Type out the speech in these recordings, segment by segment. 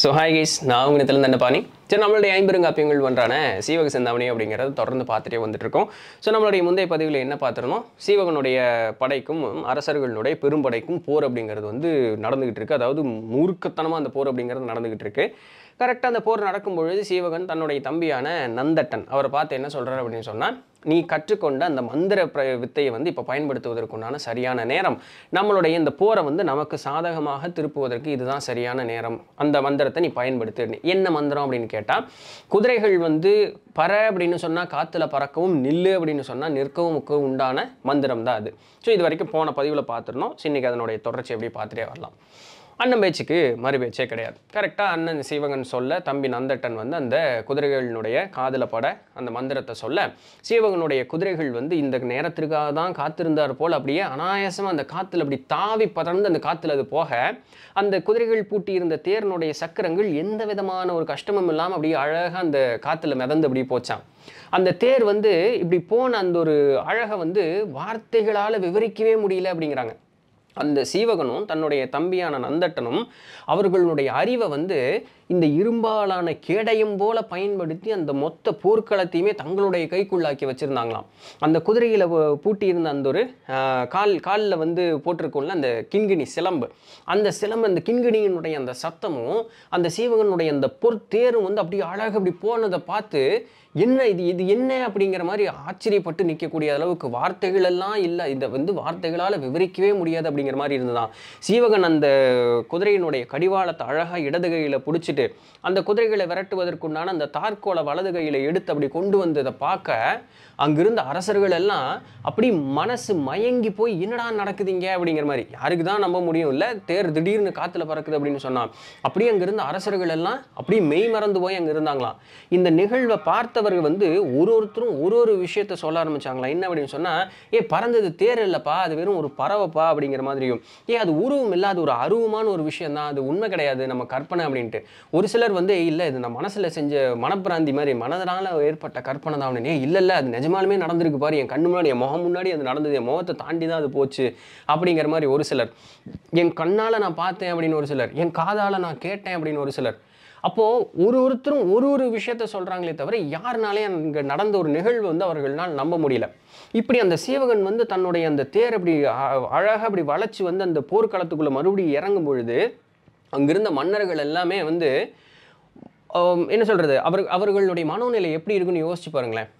So hi guys நான் உங்கள் நித்தில பாணி சரி நம்மளுடைய ஐம்பெருங்காப்பியங்கள் ஒன்றான சீவக சிந்தாமணி அப்படிங்கிறத தொடர்ந்து பார்த்துட்டே வந்துட்டுருக்கோம் ஸோ நம்மளுடைய முந்தைய பதிவில் என்ன பார்த்துருந்தோம் சீவகனுடைய படைக்கும் அரசர்களுடைய பெரும்படைக்கும் போர் அப்படிங்கிறது வந்து நடந்துக்கிட்டு இருக்குது அதாவது மூர்க்கத்தனமாக அந்த போர் அப்படிங்கிறது நடந்துக்கிட்டு இருக்குது கரெக்டாக அந்த போர் நடக்கும் பொழுது சீவகன் தன்னுடைய தம்பியான நந்தட்டன் அவரை பார்த்து என்ன சொல்கிறார் அப்படின்னு சொன்னால் நீ கற்றுக்கொண்ட அந்த மந்திர பிர வித்தையை வந்து இப்போ பயன்படுத்துவதற்குண்டான சரியான நேரம் நம்மளுடைய இந்த போரை வந்து நமக்கு சாதகமாக திருப்புவதற்கு இதுதான் சரியான நேரம் அந்த மந்திரத்தை நீ பயன்படுத்து என்ன மந்திரம் அப்படின்னு கேட்டால் குதிரைகள் வந்து பற அப்படின்னு சொன்னால் காற்றுல பறக்கவும் நில்லு அப்படின்னு சொன்னால் நிற்கவும் உண்டான மந்திரம் தான் அது ஸோ இது வரைக்கும் போன பதிவில் பார்த்துருந்தோம் ஸோ இன்றைக்கி அதனுடைய தொடர்ச்சி எப்படி பார்த்துட்டே வரலாம் அண்ணன் பேச்சுக்கு மறு பேச்சே கிடையாது கரெக்டாக அண்ணன் சீவகன் சொல்ல தம்பி நந்தட்டன் வந்து அந்த குதிரைகளினுடைய காதில் பட அந்த மந்திரத்தை சொல்ல சீவகனுடைய குதிரைகள் வந்து இந்த நேரத்திற்காக தான் காத்திருந்தார் போல் அப்படியே அனாயாசமாக அந்த காற்றுல அப்படி தாவி பதர்ந்து அந்த காற்றுல அது போக அந்த குதிரைகள் பூட்டியிருந்த தேரனுடைய சக்கரங்கள் எந்த விதமான ஒரு கஷ்டமும் இல்லாமல் அப்படியே அழகாக அந்த காற்றுல மிதந்து அப்படி போச்சான் அந்த தேர் வந்து இப்படி போன அந்த ஒரு அழகை வந்து வார்த்தைகளால் விவரிக்கவே முடியல அப்படிங்கிறாங்க அந்த சீவகனும் தன்னுடைய தம்பியான நந்தட்டனும் அவர்களுடைய அறிவை வந்து இந்த இரும்பாலான கேடயம் போல பயன்படுத்தி அந்த மொத்த போர்க்களத்தையுமே தங்களுடைய கைக்குள்ளாக்கி வச்சுருந்தாங்களாம் அந்த குதிரையில் பூட்டியிருந்த அந்த ஒரு கால் காலில் வந்து போட்டிருக்கோம்ல அந்த கிண்கிணி சிலம்பு அந்த சிலம்பு அந்த கிண்கிணியினுடைய அந்த சத்தமும் அந்த சீவகனுடைய அந்த பொற்தேரும் வந்து அப்படியே அழகாக அப்படி போனதை பார்த்து என்ன இது இது என்ன அப்படிங்கிற மாதிரி ஆச்சரியப்பட்டு நிற்கக்கூடிய அளவுக்கு வார்த்தைகள் எல்லாம் இல்லை இதை வந்து வார்த்தைகளால் விவரிக்கவே முடியாது அப்படிங்கிற மாதிரி இருந்ததான் சீவகன் அந்த குதிரையினுடைய கடிவாளத்தை அழகாக இடது கையில் பிடிச்சிட்டு அந்த குதிரைகளை விரட்டுவதற்குண்டான அந்த தார்கோலை வலது கையில் எடுத்து அப்படி கொண்டு வந்ததை பார்க்க அங்கிருந்த அரசர்கள் எல்லாம் அப்படி மனசு மயங்கி போய் என்னடா நடக்குதுங்க அப்படிங்கிற மாதிரி யாருக்கு தான் நம்ப முடியும் இல்லை தேர் திடீர்னு காற்றுல பறக்குது அப்படின்னு சொன்னான் அப்படியே அங்கிருந்த அரசர்கள் எல்லாம் அப்படியே மெய் மறந்து போய் அங்கே இருந்தாங்களாம் இந்த நிகழ்வை பார்த்தவர்கள் வந்து ஒரு ஒருத்தரும் ஒரு ஒரு விஷயத்த சொல்ல ஆரம்பிச்சாங்களாம் என்ன அப்படின்னு சொன்னால் ஏ பறந்தது தேர் இல்லைப்பா அது வெறும் ஒரு பறவைப்பா அப்படிங்கிற மாதிரியும் ஏ அது உருவம் இல்லாத ஒரு அருவமான ஒரு விஷயம் தான் அது உண்மை கிடையாது நம்ம கற்பனை அப்படின்ட்டு ஒரு சிலர் வந்து இல்லை இது நான் மனசில் செஞ்ச மனப்பிராந்தி மாதிரி மனதனால் ஏற்பட்ட கற்பனை தான் அப்படின்னு ஏ இல்லை இல்லை அது நிஜம் நிஜமாலுமே நடந்திருக்கு பாரு என் கண்ணு முன்னாடி என் முகம் முன்னாடி அது நடந்தது என் முகத்தை தாண்டி தான் அது போச்சு அப்படிங்கிற மாதிரி ஒரு சிலர் என் கண்ணால் நான் பார்த்தேன் அப்படின்னு ஒரு சிலர் என் காதால் நான் கேட்டேன் அப்படின்னு ஒரு சிலர் அப்போது ஒரு ஒருத்தரும் ஒரு ஒரு விஷயத்த சொல்கிறாங்களே தவிர யாருனாலே அங்கே நடந்த ஒரு நிகழ்வு வந்து அவர்களால் நம்ப முடியல இப்படி அந்த சீவகன் வந்து தன்னுடைய அந்த தேர் அப்படி அழகாக அப்படி வளைச்சி வந்து அந்த போர்க்களத்துக்குள்ளே மறுபடியும் இறங்கும் பொழுது அங்கிருந்த மன்னர்கள் எல்லாமே வந்து என்ன சொல்கிறது அவர் அவர்களுடைய மனோநிலை எப்படி இருக்குன்னு யோசிச்சு பாருங்களேன்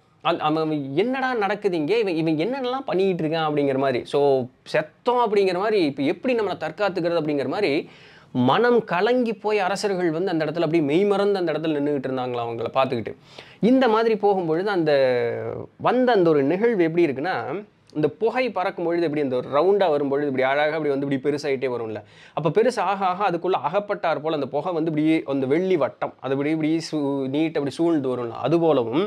அவன் என்னடா நடக்குது இங்கே இவன் இவன் என்னென்னலாம் பண்ணிக்கிட்டு இருக்கான் அப்படிங்கிற மாதிரி ஸோ செத்தம் அப்படிங்கிற மாதிரி இப்போ எப்படி நம்மளை தற்காத்துக்கிறது அப்படிங்கிற மாதிரி மனம் கலங்கி போய் அரசர்கள் வந்து அந்த இடத்துல அப்படியே மெய்மறந்து அந்த இடத்துல நின்றுக்கிட்டு இருந்தாங்களா அவங்கள பார்த்துக்கிட்டு இந்த மாதிரி போகும்பொழுது அந்த வந்த அந்த ஒரு நிகழ்வு எப்படி இருக்குன்னா இந்த புகை பறக்கும் பொழுது இப்படி ஒரு ரவுண்டாக வரும்பொழுது இப்படி அழகாக அப்படி வந்து இப்படி பெருசாகிட்டே வரும்ல அப்போ பெருசு ஆக ஆக அதுக்குள்ளே அகப்பட்டார் போல் அந்த புகை வந்து இப்படி அந்த வெள்ளி வட்டம் அது இப்படி இப்படி சூ நீட்டு அப்படி சூழ்ந்து வரும்ல அதுபோலவும்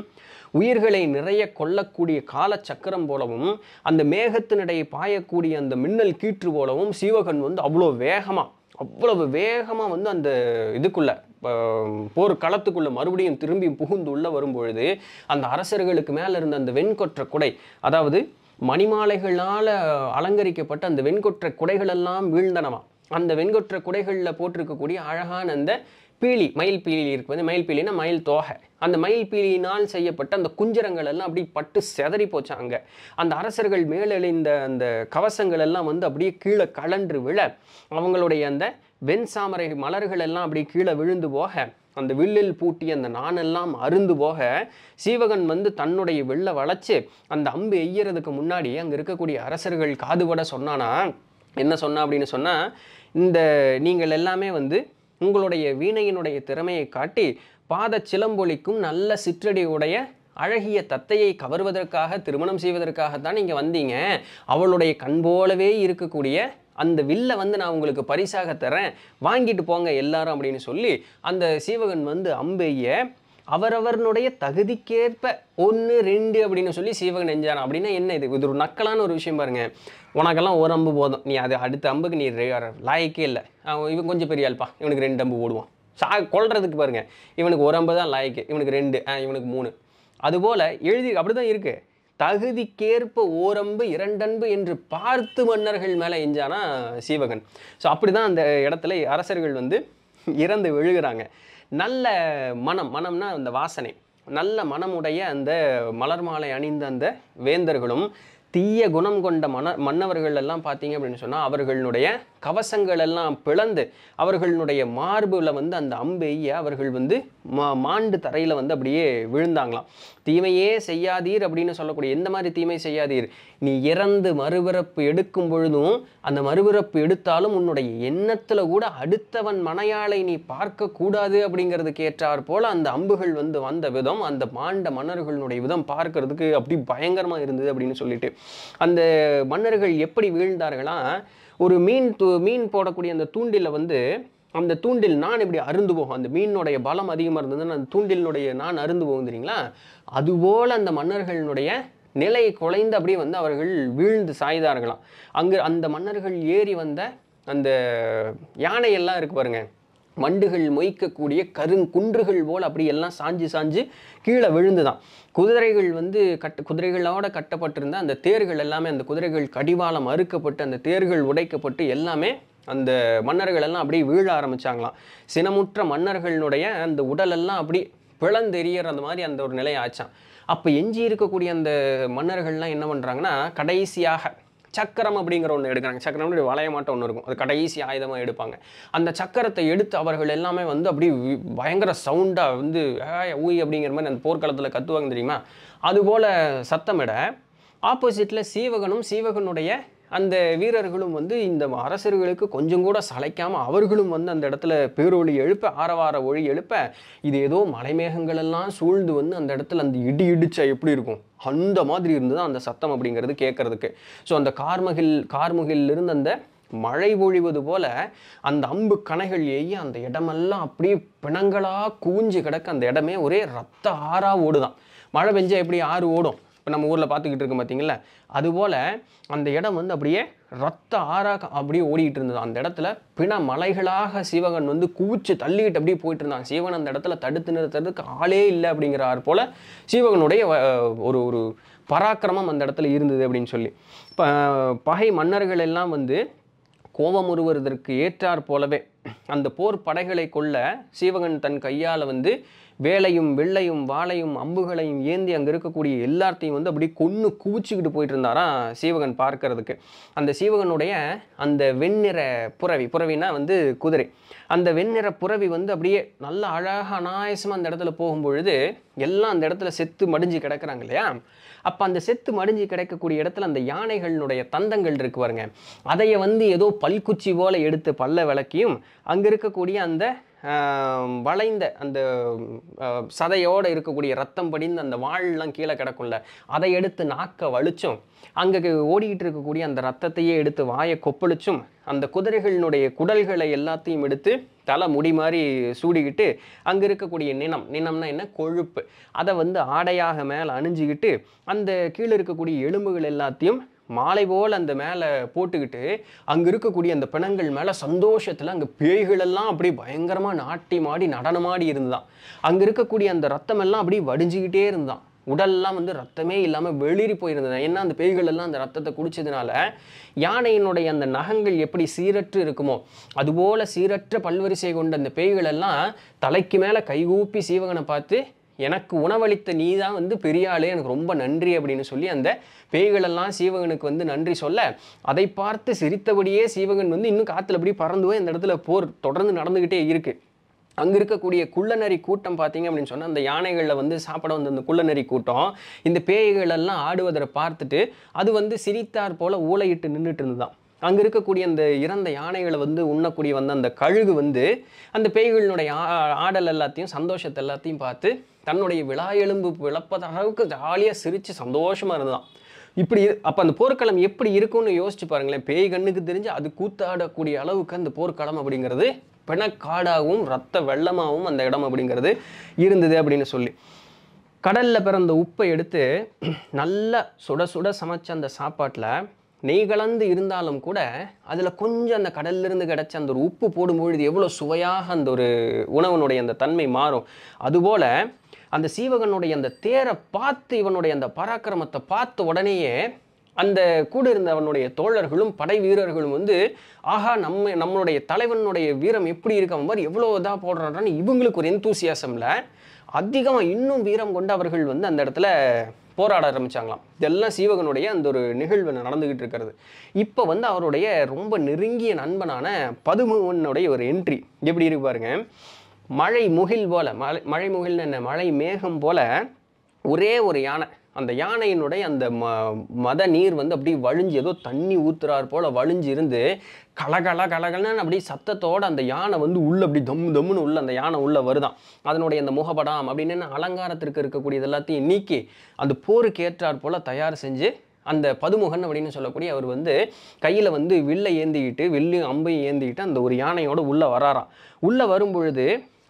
உயிர்களை நிறைய கொல்லக்கூடிய காலச்சக்கரம் போலவும் அந்த மேகத்தினிடையே பாயக்கூடிய அந்த மின்னல் கீற்று போலவும் சீவகன் வந்து அவ்வளோ வேகமாக அவ்வளவு வேகமாக வந்து அந்த இதுக்குள்ளே போர் களத்துக்குள்ள மறுபடியும் திரும்பி புகுந்து உள்ளே வரும்பொழுது அந்த அரசர்களுக்கு மேலே இருந்த அந்த வெண்கொற்ற குடை அதாவது மணிமாலைகளால் அலங்கரிக்கப்பட்ட அந்த வெண்கொற்ற குடைகளெல்லாம் வீழ்ந்தனவா அந்த வெண்கொற்ற குடைகளில் போட்டிருக்கக்கூடிய அழகான அந்த பீலி மயில் பீலியில் இருக்குது வந்து மயில் பீலினா மயில் தோகை அந்த மயில் பீலியினால் செய்யப்பட்ட அந்த குஞ்சரங்கள் எல்லாம் அப்படியே பட்டு செதறி போச்சாங்க அந்த அரசர்கள் மேலெழிந்த அந்த கவசங்கள் எல்லாம் வந்து அப்படியே கீழே கலன்று விழ அவங்களுடைய அந்த வெண்சாமரை மலர்கள் எல்லாம் அப்படியே கீழே விழுந்து போக அந்த வில்லில் பூட்டி அந்த நானெல்லாம் அருந்து போக சீவகன் வந்து தன்னுடைய வெள்ளை வளைச்சு அந்த அம்பு எய்யறதுக்கு முன்னாடி அங்கே இருக்கக்கூடிய அரசர்கள் காதுபட சொன்னானா என்ன சொன்னா அப்படின்னு சொன்னால் இந்த நீங்கள் எல்லாமே வந்து உங்களுடைய வீணையினுடைய திறமையை காட்டி பாத சிலம்பொலிக்கும் நல்ல சிற்றடியுடைய அழகிய தத்தையை கவர்வதற்காக திருமணம் செய்வதற்காகத்தான் நீங்கள் வந்தீங்க அவளுடைய கண் போலவே இருக்கக்கூடிய அந்த வில்லை வந்து நான் உங்களுக்கு பரிசாக தரேன் வாங்கிட்டு போங்க எல்லாரும் அப்படின்னு சொல்லி அந்த சீவகன் வந்து அம்பையை அவரவர்னுடைய தகுதிக்கேற்ப ஒன்று ரெண்டு அப்படின்னு சொல்லி சீவகன் நெஞ்சான் அப்படின்னா என்ன இது இது ஒரு நக்கலான ஒரு விஷயம் பாருங்கள் உனக்கெல்லாம் ஒரு அம்பு போதும் நீ அது அடுத்த அம்புக்கு நீ லாய்க்கே இல்லை அவன் இவன் கொஞ்சம் பெரிய ஆள்ப்பா இவனுக்கு ரெண்டு அம்பு ஓடுவான் சா கொள்றதுக்கு பாருங்கள் இவனுக்கு ஒரு அம்பு தான் லாய்க்கு இவனுக்கு ரெண்டு இவனுக்கு மூணு அதுபோல் எழுதி அப்படி தான் இருக்குது தகுதிக்கேற்ப ஓரம்பு இரண்டன்பு என்று பார்த்து மன்னர்கள் மேலே எஞ்சானா சீவகன் ஸோ அப்படி தான் அந்த இடத்துல அரசர்கள் வந்து இறந்து விழுகிறாங்க நல்ல மனம் மனம்னா அந்த வாசனை நல்ல மனமுடைய அந்த மலர் மாலை அணிந்த அந்த வேந்தர்களும் தீய குணம் கொண்ட மன மன்னவர்கள் எல்லாம் பார்த்தீங்க அப்படின்னு சொன்னால் அவர்களுடைய கவசங்கள் எல்லாம் பிளந்து அவர்களுடைய மார்பில் வந்து அந்த அம்பெய்ய அவர்கள் வந்து மா மாண்டு தரையில் வந்து அப்படியே விழுந்தாங்களாம் தீமையே செய்யாதீர் அப்படின்னு சொல்லக்கூடிய எந்த மாதிரி தீமை செய்யாதீர் நீ இறந்து மறுபிறப்பு எடுக்கும் பொழுதும் அந்த மறுபிறப்பு எடுத்தாலும் உன்னுடைய எண்ணத்தில் கூட அடுத்தவன் மனையாளை நீ பார்க்கக்கூடாது அப்படிங்கிறதுக்கு ஏற்றாற் போல் அந்த அம்புகள் வந்து வந்த விதம் அந்த மாண்ட மன்னர்களுடைய விதம் பார்க்கறதுக்கு அப்படி பயங்கரமாக இருந்தது அப்படின்னு சொல்லிட்டு அந்த மன்னர்கள் எப்படி வீழ்ந்தார்களா ஒரு மீன் தூ மீன் போடக்கூடிய அந்த தூண்டில் வந்து அந்த தூண்டில் நான் இப்படி அருந்து போகும் அந்த மீனுடைய பலம் அதிகமாக இருந்ததுன்னு அந்த தூண்டிலினுடைய நான் அருந்து போகும் தெரியுங்களா அதுபோல் அந்த மன்னர்களினுடைய நிலை குலைந்து அப்படியே வந்து அவர்கள் வீழ்ந்து சாய்தார்களாம் அங்கு அந்த மன்னர்கள் ஏறி வந்த அந்த யானையெல்லாம் இருக்கு பாருங்கள் மண்டுகள் மொய்க்கக்கூடிய கருங்குன்றுகள் போல் அப்படி எல்லாம் சாஞ்சு சாஞ்சு கீழே விழுந்துதான் குதிரைகள் வந்து கட்ட குதிரைகளோட கட்டப்பட்டிருந்த அந்த தேர்கள் எல்லாமே அந்த குதிரைகள் கடிவாளம் அறுக்கப்பட்டு அந்த தேர்கள் உடைக்கப்பட்டு எல்லாமே அந்த மன்னர்கள் எல்லாம் அப்படியே வீழ ஆரம்பித்தாங்களாம் சினமுற்ற மன்னர்களுடைய அந்த உடலெல்லாம் அப்படி பிளந்தெறியற அந்த மாதிரி அந்த ஒரு நிலையை ஆச்சான் அப்போ எஞ்சி இருக்கக்கூடிய அந்த மன்னர்கள்லாம் என்ன பண்ணுறாங்கன்னா கடைசியாக சக்கரம் அப்படிங்கிற ஒன்று எடுக்கிறாங்க சக்கரம் அப்படி வளையமாட்டம் ஒன்று இருக்கும் அது கடைசி ஆயுதமாக எடுப்பாங்க அந்த சக்கரத்தை எடுத்து அவர்கள் எல்லாமே வந்து அப்படி பயங்கர சவுண்டாக வந்து ஊய் அப்படிங்கிற மாதிரி அந்த போர்க்களத்தில் கத்துவாங்க தெரியுமா அதுபோல் சத்தமிட ஆப்போசிட்டில் சீவகனும் சீவகனுடைய அந்த வீரர்களும் வந்து இந்த அரசர்களுக்கு கொஞ்சம் கூட சளைக்காமல் அவர்களும் வந்து அந்த இடத்துல பேரொழி எழுப்ப ஆரவார ஒளி எழுப்ப இது ஏதோ மலைமேகங்கள் எல்லாம் சூழ்ந்து வந்து அந்த இடத்துல அந்த இடி இடிச்சா எப்படி இருக்கும் அந்த மாதிரி இருந்தது அந்த சத்தம் அப்படிங்கிறது கேட்கறதுக்கு ஸோ அந்த கார்மகில் கார்முகிலிருந்து அந்த மழை பொழிவது போல அந்த அம்பு கணைகள் எய்ய அந்த இடமெல்லாம் அப்படியே பிணங்களாக கூஞ்சி கிடக்க அந்த இடமே ஒரே ரத்த ஆறாக ஓடுதான் மழை பெஞ்சா எப்படி ஆறு ஓடும் இப்போ நம்ம ஊரில் பார்த்துக்கிட்டு இருக்கோம் பார்த்தீங்களா அதுபோல் அந்த இடம் வந்து அப்படியே ரத்த ஆறாக அப்படியே ஓடிக்கிட்டு இருந்தது அந்த இடத்துல பிண மலைகளாக சிவகன் வந்து குவிச்சு தள்ளிக்கிட்டு அப்படியே போயிட்டு இருந்தான் சிவன் அந்த இடத்துல தடுத்து நிறுத்துறதுக்கு ஆளே இல்லை அப்படிங்கிறார் போல் சிவகனுடைய ஒரு ஒரு பராக்கிரமம் அந்த இடத்துல இருந்தது அப்படின்னு சொல்லி இப்போ பகை மன்னர்கள் எல்லாம் வந்து கோபம் உருவதற்கு ஏற்றார் போலவே அந்த போர் படைகளை கொள்ள சீவகன் தன் கையால் வந்து வேலையும் வெள்ளையும் வாழையும் அம்புகளையும் ஏந்தி அங்கே இருக்கக்கூடிய எல்லாத்தையும் வந்து அப்படி கொன்று குவிச்சுக்கிட்டு போயிட்டு இருந்தாராம் சீவகன் பார்க்கறதுக்கு அந்த சீவகனுடைய அந்த வெண்ணிற புறவி புறவினா வந்து குதிரை அந்த வெண்ணிற புறவி வந்து அப்படியே நல்ல அழகாக அநாயசமாக அந்த இடத்துல போகும்பொழுது எல்லாம் அந்த இடத்துல செத்து மடிஞ்சு கிடக்கிறாங்க இல்லையா அப்போ அந்த செத்து மடிஞ்சு கிடக்கக்கூடிய இடத்துல அந்த யானைகளினுடைய தந்தங்கள் இருக்கு பாருங்க அதையே வந்து ஏதோ பல்குச்சி போல எடுத்து பல்ல விளக்கியும் அங்கே இருக்கக்கூடிய அந்த வளைந்த அந்த சதையோடு இருக்கக்கூடிய ரத்தம் படிந்த அந்த வாழ்லாம் கீழே கிடக்கும்ல அதை எடுத்து நாக்க வலிச்சும் அங்கே ஓடிக்கிட்டு இருக்கக்கூடிய அந்த ரத்தத்தையே எடுத்து வாயை கொப்பளிச்சும் அந்த குதிரைகளினுடைய குடல்களை எல்லாத்தையும் எடுத்து தலை முடி மாதிரி சூடிக்கிட்டு அங்கே இருக்கக்கூடிய நினம் நினம்னா என்ன கொழுப்பு அதை வந்து ஆடையாக மேலே அணிஞ்சிக்கிட்டு அந்த கீழே இருக்கக்கூடிய எலும்புகள் எல்லாத்தையும் மாலை போல் அந்த மேலே போட்டுக்கிட்டு அங்கே இருக்கக்கூடிய அந்த பிணங்கள் மேலே சந்தோஷத்தில் அங்கே பேய்களெல்லாம் அப்படி பயங்கரமாக நாட்டி மாடி நடனமாடி இருந்தான் அங்கே இருக்கக்கூடிய அந்த ரத்தமெல்லாம் அப்படி வடிஞ்சிக்கிட்டே இருந்தான் உடல்லாம் வந்து ரத்தமே இல்லாமல் வெளிரி போயிருந்தது ஏன்னா அந்த பேய்கள் எல்லாம் அந்த ரத்தத்தை குடிச்சதுனால யானையினுடைய அந்த நகங்கள் எப்படி சீரற்று இருக்குமோ அதுபோல் சீரற்ற பல்வரிசை கொண்ட அந்த பேய்கள் எல்லாம் தலைக்கு மேலே கைகூப்பி சீவகனை பார்த்து எனக்கு உணவளித்த நீ தான் வந்து பெரியாளு எனக்கு ரொம்ப நன்றி அப்படின்னு சொல்லி அந்த பேய்களெல்லாம் சீவகனுக்கு வந்து நன்றி சொல்ல அதை பார்த்து சிரித்தபடியே சீவகன் வந்து இன்னும் காற்றுல அப்படி பறந்து இந்த இடத்துல போர் தொடர்ந்து நடந்துக்கிட்டே இருக்குது அங்கே இருக்கக்கூடிய குள்ளநரி கூட்டம் பார்த்தீங்க அப்படின்னு சொன்னால் அந்த யானைகளில் வந்து சாப்பிட வந்த அந்த குள்ளநரி கூட்டம் இந்த பேய்களெல்லாம் ஆடுவதை பார்த்துட்டு அது வந்து சிரித்தார் போல் ஊழையிட்டு நின்றுட்டு இருந்துதான் அங்கே இருக்கக்கூடிய அந்த இறந்த யானைகளை வந்து உண்ணக்கூடிய வந்த அந்த கழுகு வந்து அந்த பேய்களினுடைய ஆடல் எல்லாத்தையும் சந்தோஷத்தை எல்லாத்தையும் பார்த்து தன்னுடைய விழா எலும்பு விளப்பத அளவுக்கு ஜாலியாக சிரித்து சந்தோஷமாக இருந்ததான் இப்படி அப்போ அந்த போர்க்களம் எப்படி இருக்கும்னு யோசிச்சு பாருங்களேன் பேய் கண்ணுக்கு தெரிஞ்சு அது கூத்தாடக்கூடிய அளவுக்கு அந்த போர்க்களம் அப்படிங்கிறது பிணக்காடாகவும் ரத்த வெள்ளமாகவும் அந்த இடம் அப்படிங்கிறது இருந்தது அப்படின்னு சொல்லி கடலில் பிறந்த உப்பை எடுத்து நல்லா சுட சுட சமைச்ச அந்த சாப்பாட்டில் நெய் கலந்து இருந்தாலும் கூட அதில் கொஞ்சம் அந்த கடல்லிருந்து கிடச்ச அந்த ஒரு உப்பு போடும்பொழுது எவ்வளோ சுவையாக அந்த ஒரு உணவனுடைய அந்த தன்மை மாறும் அதுபோல் அந்த சீவகனுடைய அந்த தேரை பார்த்து இவனுடைய அந்த பராக்கிரமத்தை பார்த்த உடனேயே அந்த கூட இருந்தவனுடைய தோழர்களும் படை வீரர்களும் வந்து ஆஹா நம்ம நம்மளுடைய தலைவனுடைய வீரம் எப்படி இருக்க மாதிரி எவ்வளோ இதாக போடுறான்னு இவங்களுக்கு ஒரு எந்தூசியாசமில் அதிகமாக இன்னும் வீரம் கொண்டு அவர்கள் வந்து அந்த இடத்துல போராட ஆரம்பித்தாங்களாம் இதெல்லாம் சீவகனுடைய அந்த ஒரு நிகழ்வு நடந்துக்கிட்டு இருக்கிறது இப்போ வந்து அவருடைய ரொம்ப நெருங்கிய நண்பனான பதுமுவனுடைய ஒரு என்ட்ரி எப்படி இருக்கு பாருங்க மழை முகில் போல மழை மழை முகில்னு என்ன மழை மேகம் போல ஒரே ஒரு யானை அந்த யானையினுடைய அந்த ம மத நீர் வந்து அப்படியே வழிஞ்சு ஏதோ தண்ணி ஊத்துறாரு போல் வழிஞ்சு இருந்து கலகல கலகலன்னு அப்படியே சத்தத்தோடு அந்த யானை வந்து உள்ளே அப்படி தம் தம்முன்னு உள்ள அந்த யானை உள்ளே வருதான் அதனுடைய அந்த முகபடாம் அப்படின்னு அலங்காரத்திற்கு இருக்கக்கூடியது எல்லாத்தையும் நீக்கி அந்த போருக்கு ஏற்றாற் போல் தயார் செஞ்சு அந்த பதுமுகன் அப்படின்னு சொல்லக்கூடிய அவர் வந்து கையில் வந்து வில்லை ஏந்திக்கிட்டு வில்லையும் அம்பையும் ஏந்திக்கிட்டு அந்த ஒரு யானையோட உள்ளே வராராம் உள்ளே வரும் பொழுது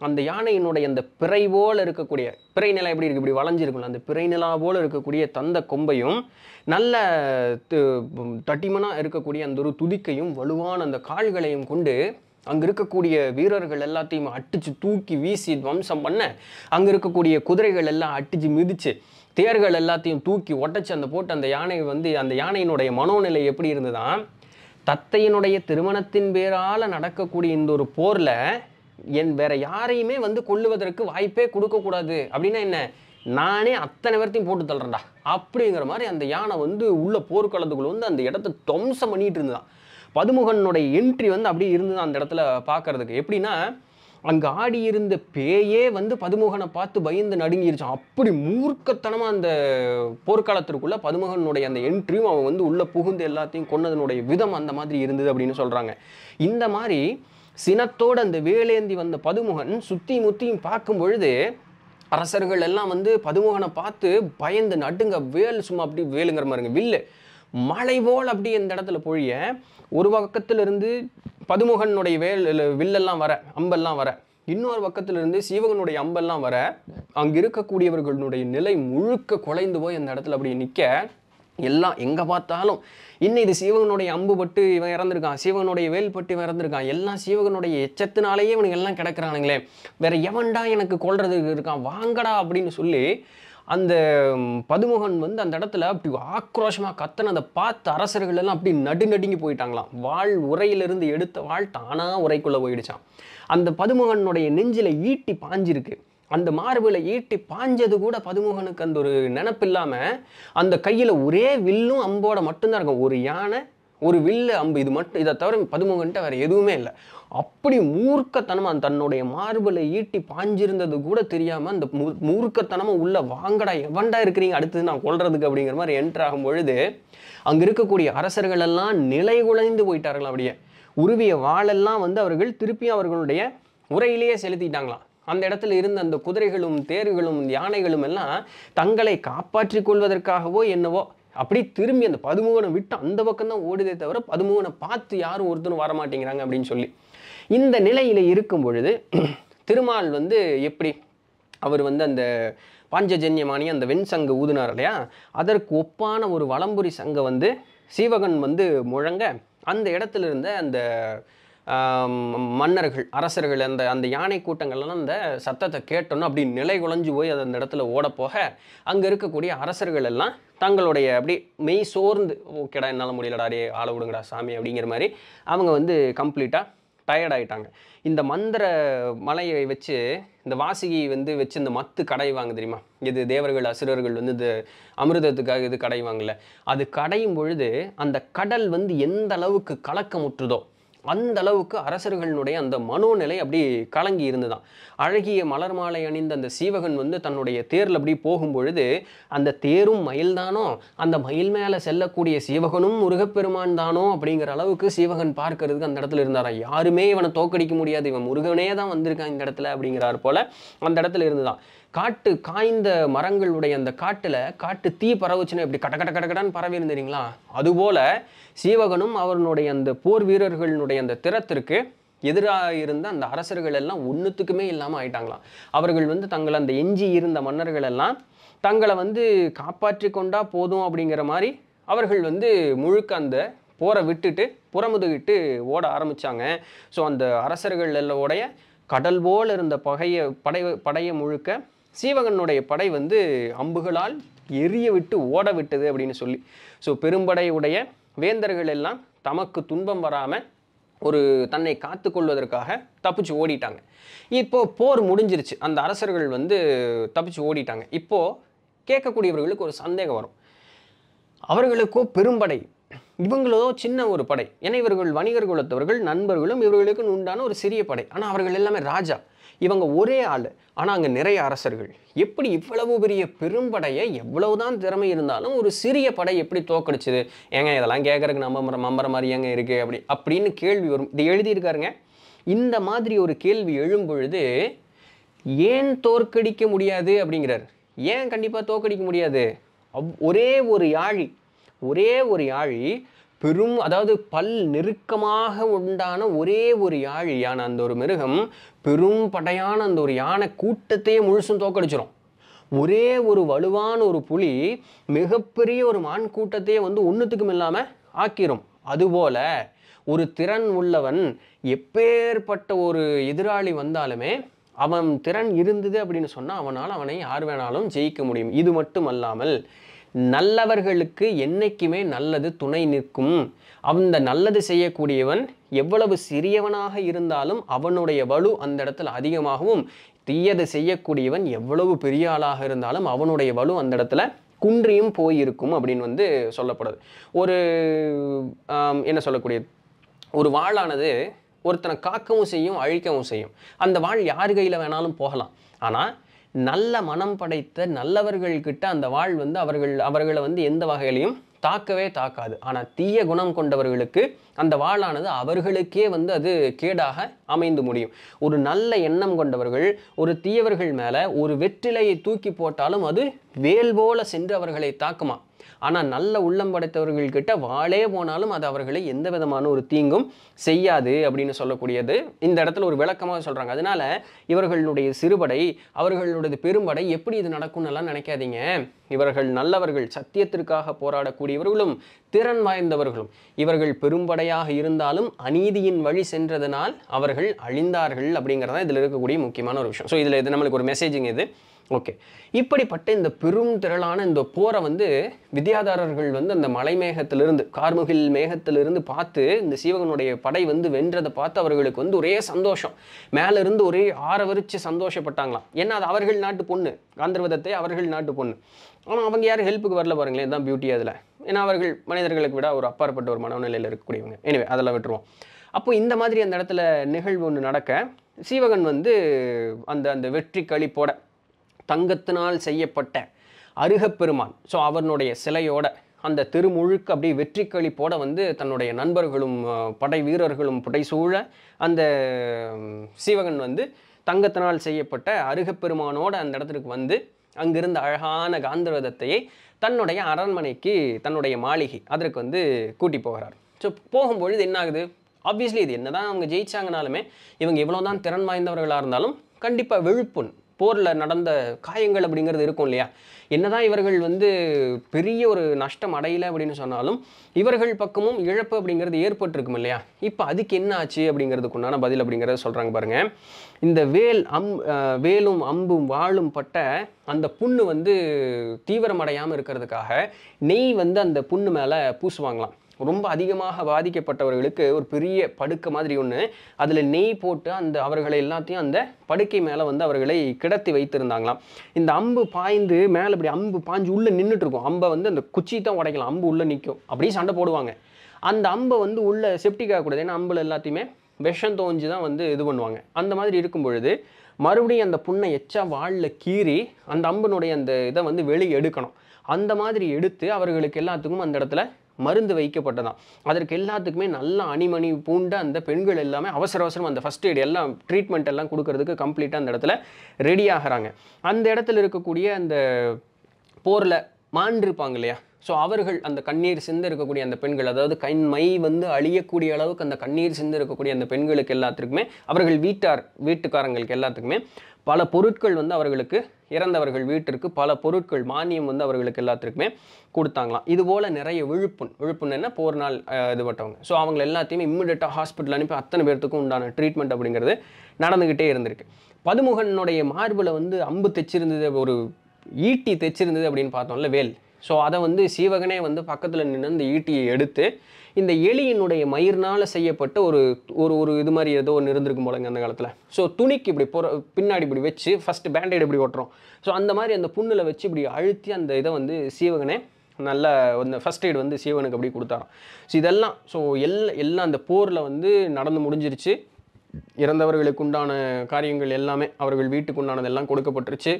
அந்த யானையினுடைய அந்த பிறை போல் இருக்கக்கூடிய பிறை நிலா எப்படி இருக்குது இப்படி வளைஞ்சிருக்குல்ல அந்த பிறை நிலா போல் இருக்கக்கூடிய தந்த கொம்பையும் நல்ல தட்டிமனாக இருக்கக்கூடிய அந்த ஒரு துதிக்கையும் வலுவான அந்த கால்களையும் கொண்டு அங்கே இருக்கக்கூடிய வீரர்கள் எல்லாத்தையும் அட்டிச்சு தூக்கி வீசி வம்சம் பண்ண அங்கே இருக்கக்கூடிய குதிரைகள் எல்லாம் அட்டிச்சு மிதித்து தேர்கள் எல்லாத்தையும் தூக்கி ஒட்டச்சு அந்த போட்டு அந்த யானை வந்து அந்த யானையினுடைய மனோநிலை எப்படி இருந்ததுதான் தத்தையினுடைய திருமணத்தின் பேரால் நடக்கக்கூடிய இந்த ஒரு போரில் என் வேற யாரையுமே வந்து கொள்ளுவதற்கு வாய்ப்பே கொடுக்கக்கூடாது அப்படின்னா என்ன நானே அத்தனை பேர்த்தையும் போட்டு தள்ளுறேன்டா அப்படிங்கிற மாதிரி அந்த யானை வந்து உள்ள போர்க்களத்துக்குள்ள வந்து அந்த இடத்த துவம்சம் பண்ணிட்டு இருந்துதான் பதுமுகனுடைய என்ட்ரி வந்து அப்படி இருந்தது அந்த இடத்துல பார்க்கறதுக்கு எப்படின்னா அங்கே ஆடி இருந்த பேயே வந்து பதுமுகனை பார்த்து பயந்து நடுங்கிருச்சான் அப்படி மூர்க்கத்தனமாக அந்த போர்க்காலத்திற்குள்ள பதுமுகனுடைய அந்த என்ட்ரியும் அவன் வந்து உள்ளே புகுந்து எல்லாத்தையும் கொன்னதனுடைய விதம் அந்த மாதிரி இருந்தது அப்படின்னு சொல்கிறாங்க இந்த மாதிரி சினத்தோடு அந்த வேலேந்தி வந்த பதுமுகன் சுற்றி முத்தியும் பார்க்கும் பொழுது அரசர்கள் எல்லாம் வந்து பதுமுகனை பார்த்து பயந்து நடுங்க வேல் சும்மா அப்படி வேலுங்கிற மாதிரிங்க வில்லு மழை போல் அப்படி இந்த இடத்துல பொழிய ஒரு பக்கத்திலிருந்து பதுமுகனுடைய வேல் வில்லெல்லாம் வர அம்பெல்லாம் வர இன்னொரு பக்கத்திலிருந்து சீவகனுடைய அம்பெல்லாம் வர அங்கே இருக்கக்கூடியவர்களுடைய நிலை முழுக்க குலைந்து போய் அந்த இடத்துல அப்படி நிற்க எல்லாம் எங்கே பார்த்தாலும் இன்னும் இது சீவகனுடைய அம்பு பட்டு இவன் இறந்துருக்கான் சீவகனுடைய வேல் பட்டு இவன் இறந்துருக்கான் எல்லாம் சீவகனுடைய எச்சத்தினாலேயே இவனுக்கு எல்லாம் கிடக்கிறானுங்களே வேற எவன்டா எனக்கு கொள்றதுக்கு இருக்கான் வாங்கடா அப்படின்னு சொல்லி அந்த பதுமுகன் வந்து அந்த இடத்துல அப்படி ஆக்ரோஷமாக கத்தன அதை பார்த்து அரசர்கள் எல்லாம் அப்படி நடு நடுங்கி போயிட்டாங்களாம் வாழ் உரையிலிருந்து எடுத்த வாழ் தானாக உரைக்குள்ளே போயிடுச்சான் அந்த பதுமுகனுடைய நெஞ்சில் ஈட்டி பாஞ்சிருக்கு அந்த மார்பில் ஈட்டி பாஞ்சது கூட பதுமுகனுக்கு அந்த ஒரு இல்லாமல் அந்த கையில் ஒரே வில்லும் அம்போட மட்டும்தான் இருக்கும் ஒரு யானை ஒரு வில்லு அம்பு இது மட்டும் இதை தவிர பதுமுகன்ட்டு வேறு எதுவுமே இல்லை அப்படி மூர்க்கத்தனமாக தன்னுடைய மார்பில் ஈட்டி பாஞ்சிருந்தது கூட தெரியாமல் அந்த மூ மூர்க்கத்தனமாக உள்ள வாங்கடா எவன்டா இருக்கிறீங்க அடுத்தது நான் கொள்றதுக்கு அப்படிங்கிற மாதிரி என்ட்ராகும் பொழுது அங்கே இருக்கக்கூடிய அரசர்கள் எல்லாம் நிலை குலைந்து போயிட்டார்கள் அப்படியே உருவிய வாழெல்லாம் வந்து அவர்கள் திருப்பி அவர்களுடைய உரையிலேயே செலுத்திட்டாங்களாம் அந்த இடத்துல இருந்த அந்த குதிரைகளும் தேர்களும் யானைகளும் எல்லாம் தங்களை காப்பாற்றி கொள்வதற்காகவோ என்னவோ அப்படி திரும்பி அந்த பதுமுகனை விட்டு அந்த பக்கம் தான் ஓடுதே தவிர பதுமுகனை பார்த்து யாரும் ஒருத்தரும் வரமாட்டேங்கிறாங்க அப்படின்னு சொல்லி இந்த நிலையில் இருக்கும் பொழுது திருமால் வந்து எப்படி அவர் வந்து அந்த பாஞ்சஜன்யமானி அந்த வெண் சங்க ஊதுனார் இல்லையா அதற்கு ஒப்பான ஒரு வளம்புரி சங்கம் வந்து சீவகன் வந்து முழங்க அந்த இடத்துல இருந்த அந்த மன்னர்கள் அரசர்கள் அந்த அந்த யானை கூட்டங்கள்லாம் அந்த சத்தத்தை கேட்டணும் அப்படி நிலை குலைஞ்சு போய் அது அந்த இடத்துல ஓடப்போக அங்கே இருக்கக்கூடிய அரசர்கள் எல்லாம் தங்களுடைய அப்படி மெய் சோர்ந்து ஓகேடா என்னால் முடியலடா ஆள விடுங்கடா சாமி அப்படிங்கிற மாதிரி அவங்க வந்து கம்ப்ளீட்டாக டயர்டாயிட்டாங்க இந்த மந்திர மலையை வச்சு இந்த வாசிகையை வந்து வச்சு இந்த மத்து கடைவாங்க தெரியுமா இது தேவர்கள் அசுரர்கள் வந்து இது அமிர்தத்துக்காக இது கடைவாங்கல்ல அது கடையும் பொழுது அந்த கடல் வந்து எந்த அளவுக்கு கலக்கமுற்றுதோ அந்த அளவுக்கு அரசர்களுடைய அந்த மனோநிலை அப்படி கலங்கி இருந்துதான் அழகிய மலர் மாலை அணிந்த அந்த சீவகன் வந்து தன்னுடைய தேரில் அப்படி போகும் பொழுது அந்த தேரும் மயில் தானோ அந்த மயில் மேலே செல்லக்கூடிய சீவகனும் முருகப்பெருமான் தானோ அப்படிங்கிற அளவுக்கு சீவகன் பார்க்கறதுக்கு அந்த இடத்துல இருந்தாராம் யாருமே இவனை தோக்கடிக்க முடியாது இவன் முருகனே தான் வந்திருக்கான் இந்த இடத்துல அப்படிங்கிறார் போல அந்த இடத்துல இருந்துதான் காட்டு காய்ந்த மரங்களுடைய அந்த காட்டில் காட்டு தீ பரவுச்சுன்னு இப்படி கட கட கடகடான்னு பரவி இருந்தீங்களா அதுபோல் சீவகனும் அவனுடைய அந்த போர் வீரர்களுடைய அந்த திறத்திற்கு எதிராக இருந்த அந்த அரசர்கள் எல்லாம் ஒன்றுத்துக்குமே இல்லாமல் ஆயிட்டாங்களாம் அவர்கள் வந்து தங்களை அந்த எஞ்சி இருந்த மன்னர்கள் எல்லாம் தங்களை வந்து காப்பாற்றி கொண்டா போதும் அப்படிங்கிற மாதிரி அவர்கள் வந்து முழுக்க அந்த போரை விட்டுட்டு புறமுதுகிட்டு ஓட ஆரம்பித்தாங்க ஸோ அந்த அரசர்கள் உடைய கடல் போல் இருந்த பகையை படை படையை முழுக்க சீவகனுடைய படை வந்து அம்புகளால் எரிய விட்டு ஓட விட்டது அப்படின்னு சொல்லி ஸோ பெரும்படையுடைய வேந்தர்கள் எல்லாம் தமக்கு துன்பம் வராமல் ஒரு தன்னை காத்து கொள்வதற்காக தப்பிச்சு ஓடிட்டாங்க இப்போது போர் முடிஞ்சிருச்சு அந்த அரசர்கள் வந்து தப்பிச்சு ஓடிட்டாங்க இப்போது கேட்கக்கூடியவர்களுக்கு ஒரு சந்தேகம் வரும் அவர்களுக்கோ பெரும்படை இவங்களோ சின்ன ஒரு படை ஏன்னா இவர்கள் வணிகர் குலத்தவர்கள் நண்பர்களும் இவர்களுக்கு உண்டான ஒரு சிறிய படை ஆனால் அவர்கள் எல்லாமே ராஜா இவங்க ஒரே ஆள் ஆனால் அங்கே நிறைய அரசர்கள் எப்படி இவ்வளவு பெரிய பெரும்படையை எவ்வளவுதான் திறமை இருந்தாலும் ஒரு சிறிய படை எப்படி தோக்கடிச்சுது ஏங்க இதெல்லாம் கேட்குறக்கு நம்ம நம்புற மாதிரி ஏங்க இருக்குது அப்படி அப்படின்னு கேள்வி வரும் இது எழுதியிருக்காருங்க இந்த மாதிரி ஒரு கேள்வி எழும்பொழுது ஏன் தோற்கடிக்க முடியாது அப்படிங்கிறார் ஏன் கண்டிப்பாக தோற்கடிக்க முடியாது ஒரே ஒரு யாழி ஒரே ஒரு யாழி பெரும் அதாவது பல் நெருக்கமாக உண்டான ஒரே ஒரு யாழ் யானை அந்த ஒரு மிருகம் பெரும் படையான அந்த ஒரு யானை கூட்டத்தையே முழுசும் தோக்கடிச்சிடும் ஒரே ஒரு வலுவான ஒரு புலி மிகப்பெரிய ஒரு மான் கூட்டத்தையே வந்து ஒன்றுத்துக்கும் இல்லாமல் ஆக்கிரும் அதுபோல ஒரு திறன் உள்ளவன் எப்பேற்பட்ட ஒரு எதிராளி வந்தாலுமே அவன் திறன் இருந்தது அப்படின்னு சொன்னால் அவனால் அவனை யார் வேணாலும் ஜெயிக்க முடியும் இது மட்டும் அல்லாமல் நல்லவர்களுக்கு என்றைக்குமே நல்லது துணை நிற்கும் அந்த நல்லது செய்யக்கூடியவன் எவ்வளவு சிறியவனாக இருந்தாலும் அவனுடைய வலு அந்த இடத்துல அதிகமாகவும் தீயது செய்யக்கூடியவன் எவ்வளவு பெரிய ஆளாக இருந்தாலும் அவனுடைய வலு அந்த இடத்துல குன்றியும் போயிருக்கும் அப்படின்னு வந்து சொல்லப்படுது ஒரு என்ன சொல்லக்கூடியது ஒரு வாளானது ஒருத்தனை காக்கவும் செய்யும் அழிக்கவும் செய்யும் அந்த வாழ் யார் கையில் வேணாலும் போகலாம் ஆனால் நல்ல மனம் படைத்த நல்லவர்கள்கிட்ட அந்த வாழ் வந்து அவர்கள் அவர்களை வந்து எந்த வகையிலையும் தாக்கவே தாக்காது ஆனால் தீய குணம் கொண்டவர்களுக்கு அந்த வாளானது அவர்களுக்கே வந்து அது கேடாக அமைந்து முடியும் ஒரு நல்ல எண்ணம் கொண்டவர்கள் ஒரு தீயவர்கள் மேலே ஒரு வெற்றிலையை தூக்கி போட்டாலும் அது வேல் போல சென்று அவர்களை தாக்குமா ஆனால் நல்ல உள்ளம் படைத்தவர்கள்கிட்ட வாழே போனாலும் அது அவர்களை எந்த விதமான ஒரு தீங்கும் செய்யாது அப்படின்னு சொல்லக்கூடியது இந்த இடத்துல ஒரு விளக்கமாக சொல்கிறாங்க அதனால இவர்களுடைய சிறுபடை அவர்களுடைய பெரும்படை எப்படி இது நடக்கும்னு எல்லாம் நினைக்காதீங்க இவர்கள் நல்லவர்கள் சத்தியத்திற்காக போராடக்கூடியவர்களும் திறன் வாய்ந்தவர்களும் இவர்கள் பெரும்படையாக இருந்தாலும் அநீதியின் வழி சென்றதனால் அவர்கள் அழிந்தார்கள் அப்படிங்கிறதான் இதில் இருக்கக்கூடிய முக்கியமான ஒரு விஷயம் ஸோ இதில் இது நம்மளுக்கு ஒரு மெசேஜிங் இது ஓகே இப்படிப்பட்ட இந்த பெரும் திரளான இந்த போரை வந்து வித்யாதாரர்கள் வந்து அந்த மலை மேகத்திலிருந்து கார்முகில் மேகத்திலிருந்து பார்த்து இந்த சீவகனுடைய படை வந்து வென்றதை பார்த்து அவர்களுக்கு வந்து ஒரே சந்தோஷம் மேலிருந்து ஒரே ஆரவரிச்சு சந்தோஷப்பட்டாங்களாம் ஏன்னா அது அவர்கள் நாட்டு பொண்ணு காந்திரவதத்தை அவர்கள் நாட்டு பொண்ணு ஆனால் அவங்க யாரும் ஹெல்ப்புக்கு வரல பாருங்களேன் தான் பியூட்டி அதில் ஏன்னா அவர்கள் மனிதர்களுக்கு விட ஒரு அப்பாற்பட்ட ஒரு மனநிலையில் இருக்கக்கூடியவங்க எனவே அதெல்லாம் விட்டுருவோம் அப்போ இந்த மாதிரி அந்த இடத்துல நிகழ்வு ஒன்று நடக்க சீவகன் வந்து அந்த அந்த வெற்றி களிப்போட தங்கத்தினால் செய்யப்பட்ட அருகப்பெருமான் ஸோ அவனுடைய சிலையோட அந்த திருமுழுக்கு அப்படியே வெற்றி போட வந்து தன்னுடைய நண்பர்களும் படை வீரர்களும் புடைசூழ அந்த சீவகன் வந்து தங்கத்தினால் செய்யப்பட்ட அருகப்பெருமானோட அந்த இடத்துக்கு வந்து அங்கிருந்த அழகான காந்தரதத்தையை தன்னுடைய அரண்மனைக்கு தன்னுடைய மாளிகை அதற்கு வந்து கூட்டி போகிறார் ஸோ போகும்பொழுது என்ன ஆகுது ஆப்வியஸ்லி இது என்ன தான் அவங்க ஜெயிச்சாங்கனாலுமே இவங்க எவ்வளோ தான் திறன் வாய்ந்தவர்களாக இருந்தாலும் கண்டிப்பாக விழுப்புண் போரில் நடந்த காயங்கள் அப்படிங்கிறது இருக்கும் இல்லையா என்னதான் இவர்கள் வந்து பெரிய ஒரு நஷ்டம் அடையலை அப்படின்னு சொன்னாலும் இவர்கள் பக்கமும் இழப்பு அப்படிங்கிறது ஏற்பட்டிருக்கும் இல்லையா இப்போ அதுக்கு என்ன ஆச்சு அப்படிங்கிறதுக்கு உண்டான பதில் அப்படிங்கிறத சொல்கிறாங்க பாருங்கள் இந்த வேல் அம் வேலும் அம்பும் வாழும் பட்ட அந்த புண்ணு வந்து தீவிரமடையாமல் இருக்கிறதுக்காக நெய் வந்து அந்த புண்ணு மேலே பூசுவாங்களாம் ரொம்ப அதிகமாக பாதிக்கப்பட்டவர்களுக்கு ஒரு பெரிய படுக்கை மாதிரி ஒன்று அதில் நெய் போட்டு அந்த அவர்களை எல்லாத்தையும் அந்த படுக்கை மேலே வந்து அவர்களை கிடத்தி வைத்திருந்தாங்களாம் இந்த அம்பு பாய்ந்து மேலே இப்படி அம்பு பாய்ஞ்சு உள்ளே நின்றுட்டு இருக்கும் அம்பை வந்து அந்த குச்சி தான் உடைக்கலாம் அம்பு உள்ளே நிற்கும் அப்படியே சண்டை போடுவாங்க அந்த அம்பை வந்து உள்ளே செப்டிக் கூடாது ஏன்னா அம்பில் எல்லாத்தையுமே விஷம் தோஞ்சு தான் வந்து இது பண்ணுவாங்க அந்த மாதிரி இருக்கும் பொழுது மறுபடியும் அந்த புண்ணை எச்சா வாழில் கீறி அந்த அம்பனுடைய அந்த இதை வந்து வெளியே எடுக்கணும் அந்த மாதிரி எடுத்து அவர்களுக்கு எல்லாத்துக்கும் அந்த இடத்துல மருந்து வைக்கப்பட்டதான் அதற்கு எல்லாத்துக்குமே நல்ல அணிமணி பூண்ட அந்த பெண்கள் எல்லாமே அவசர அவசரம் அந்த ஃபஸ்ட் எய்ட் எல்லாம் ட்ரீட்மெண்ட் எல்லாம் கொடுக்கறதுக்கு கம்ப்ளீட்டாக அந்த இடத்துல ரெடி ஆகிறாங்க அந்த இடத்துல இருக்கக்கூடிய அந்த போரில் மாண்டிருப்பாங்க இல்லையா ஸோ அவர்கள் அந்த கண்ணீர் சிந்து இருக்கக்கூடிய அந்த பெண்கள் அதாவது கண் மை வந்து அழியக்கூடிய அளவுக்கு அந்த கண்ணீர் சிந்து இருக்கக்கூடிய அந்த பெண்களுக்கு எல்லாத்துக்குமே அவர்கள் வீட்டார் வீட்டுக்காரங்களுக்கு எல்லாத்துக்குமே பல பொருட்கள் வந்து அவர்களுக்கு இறந்தவர்கள் வீட்டிற்கு பல பொருட்கள் மானியம் வந்து அவர்களுக்கு எல்லாத்துக்குமே கொடுத்தாங்களாம் இது போல் நிறைய விழுப்புண் விழுப்புண் என்ன போர் நாள் இதுபட்டவங்க ஸோ அவங்க எல்லாத்தையுமே இம்மிடியட்டாக ஹாஸ்பிட்டல் அனுப்பி அத்தனை பேர்த்துக்கும் உண்டான ட்ரீட்மெண்ட் அப்படிங்கிறது நடந்துக்கிட்டே இருந்திருக்கு பதுமுகனுடைய மார்பில் வந்து அம்பு தைச்சிருந்தது ஒரு ஈட்டி தைச்சிருந்தது அப்படின்னு பார்த்தோம்ல வேல் ஸோ அதை வந்து சீவகனே வந்து பக்கத்தில் நின்று இந்த ஈட்டியை எடுத்து இந்த எலியினுடைய மயிர்னால் செய்யப்பட்ட ஒரு ஒரு ஒரு இது மாதிரி ஏதோ ஒன்று இருந்திருக்கும் போலங்க அந்த காலத்தில் ஸோ துணிக்கு இப்படி பொற பின்னாடி இப்படி வச்சு ஃபஸ்ட்டு பேண்டேட் இப்படி ஒட்டுறோம் ஸோ அந்த மாதிரி அந்த புண்ணில் வச்சு இப்படி அழுத்தி அந்த இதை வந்து சீவகனே நல்ல அந்த ஃபஸ்ட் எய்ட் வந்து சீவனுக்கு அப்படி கொடுத்தாராம் ஸோ இதெல்லாம் ஸோ எல்லா எல்லாம் அந்த போரில் வந்து நடந்து முடிஞ்சிருச்சு இறந்தவர்களுக்கு உண்டான காரியங்கள் எல்லாமே அவர்கள் வீட்டுக்குண்டானதெல்லாம் கொடுக்கப்பட்டுருச்சு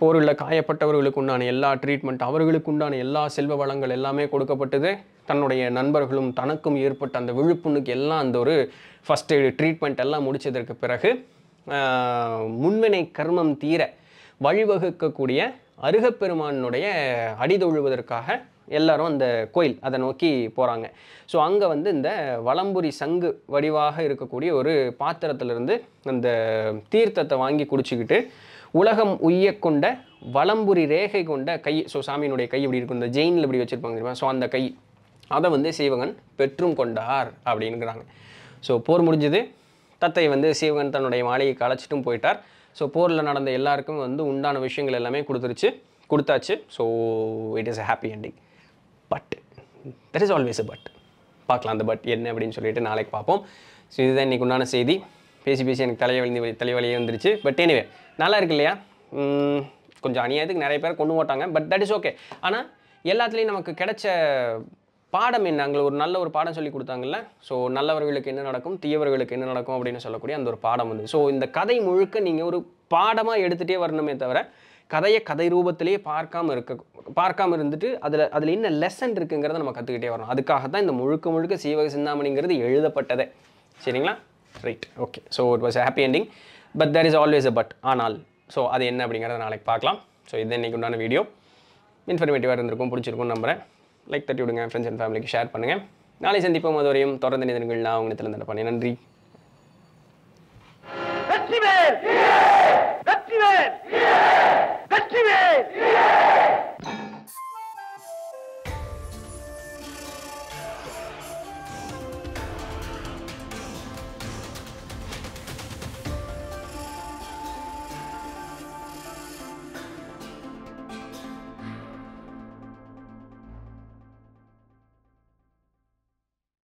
போரில் காயப்பட்டவர்களுக்குண்டான எல்லா ட்ரீட்மெண்ட் அவர்களுக்குண்டான எல்லா செல்வ வளங்கள் எல்லாமே கொடுக்கப்பட்டது தன்னுடைய நண்பர்களும் தனக்கும் ஏற்பட்ட அந்த விழுப்புண்ணுக்கு எல்லாம் அந்த ஒரு ஃபஸ்ட் எய்டு ட்ரீட்மெண்ட் எல்லாம் முடித்ததற்கு பிறகு முன்வினை கர்மம் தீர வழிவகுக்கக்கூடிய அருகப்பெருமானுடைய அடிதொழுவதற்காக எல்லாரும் அந்த கோயில் அதை நோக்கி போகிறாங்க ஸோ அங்கே வந்து இந்த வளம்புரி சங்கு வடிவாக இருக்கக்கூடிய ஒரு பாத்திரத்திலிருந்து அந்த தீர்த்தத்தை வாங்கி குடிச்சிக்கிட்டு உலகம் உய்ய கொண்ட வளம்புரி ரேகை கொண்ட கை ஸோ சாமியினுடைய கை இப்படி இருக்கும் இந்த ஜெயினில் இப்படி வச்சுருப்பாங்க தெரியுமா ஸோ அந்த கை அதை வந்து சீவகன் பெற்றும் கொண்டார் அப்படின்கிறாங்க ஸோ போர் முடிஞ்சது தத்தை வந்து சீவகன் தன்னுடைய மாளிகைக்கு அழைச்சிட்டும் போயிட்டார் ஸோ போரில் நடந்த எல்லாருக்கும் வந்து உண்டான விஷயங்கள் எல்லாமே கொடுத்துருச்சு கொடுத்தாச்சு so it is a happy ending but there is always a but பார்க்கலாம் அந்த பட் என்ன அப்படின்னு சொல்லிட்டு நாளைக்கு பார்ப்போம் ஸோ இதுதான் இன்றைக்கு உண்டான செய்தி பேசி பேசி எனக்கு தலைவலி தலைவலியே வந்துருச்சு பட் எனிவே நல்லா இருக்கு இல்லையா கொஞ்சம் அநியாயத்துக்கு நிறைய பேர் கொண்டு போட்டாங்க பட் தட் இஸ் ஓகே ஆனால் எல்லாத்துலேயும் நமக்கு கிடைச்ச பாடம் என்ன அங்கே ஒரு நல்ல ஒரு பாடம் சொல்லி கொடுத்தாங்கல்ல ஸோ நல்லவர்களுக்கு என்ன நடக்கும் தீயவர்களுக்கு என்ன நடக்கும் அப்படின்னு சொல்லக்கூடிய அந்த ஒரு பாடம் வந்து ஸோ இந்த கதை முழுக்க நீங்கள் ஒரு பாடமாக எடுத்துகிட்டே வரணுமே தவிர கதையை கதை ரூபத்திலேயே பார்க்காம இருக்க பார்க்காம இருந்துட்டு அதில் அதில் என்ன லெசன் இருக்குங்கிறத நம்ம கற்றுக்கிட்டே வரணும் அதுக்காகத்தான் இந்த முழுக்க முழுக்க சீவக சிந்தாமணிங்கிறது எழுதப்பட்டதே சரிங்களா right okay so it was happy ending but there is always a but ஆனால் ஸோ அது என்ன அப்படிங்கிறத நாளைக்கு பார்க்கலாம் ஸோ இது இன்னைக்கு உண்டான வீடியோ இன்ஃபர்மேட்டிவாக இருந்திருக்கும் பிடிச்சிருக்கும் நம்புகிறேன் லைக் தட்டி விடுங்க ஃப்ரெண்ட்ஸ் அண்ட் ஃபேமிலிக்கு ஷேர் பண்ணுங்கள் நாளை சந்திப்போம் அதுவரையும் தொடர்ந்து நிதன்கள் நான் உங்களுக்கு உங்களை திறந்து நன்றி Sivil! Sivil!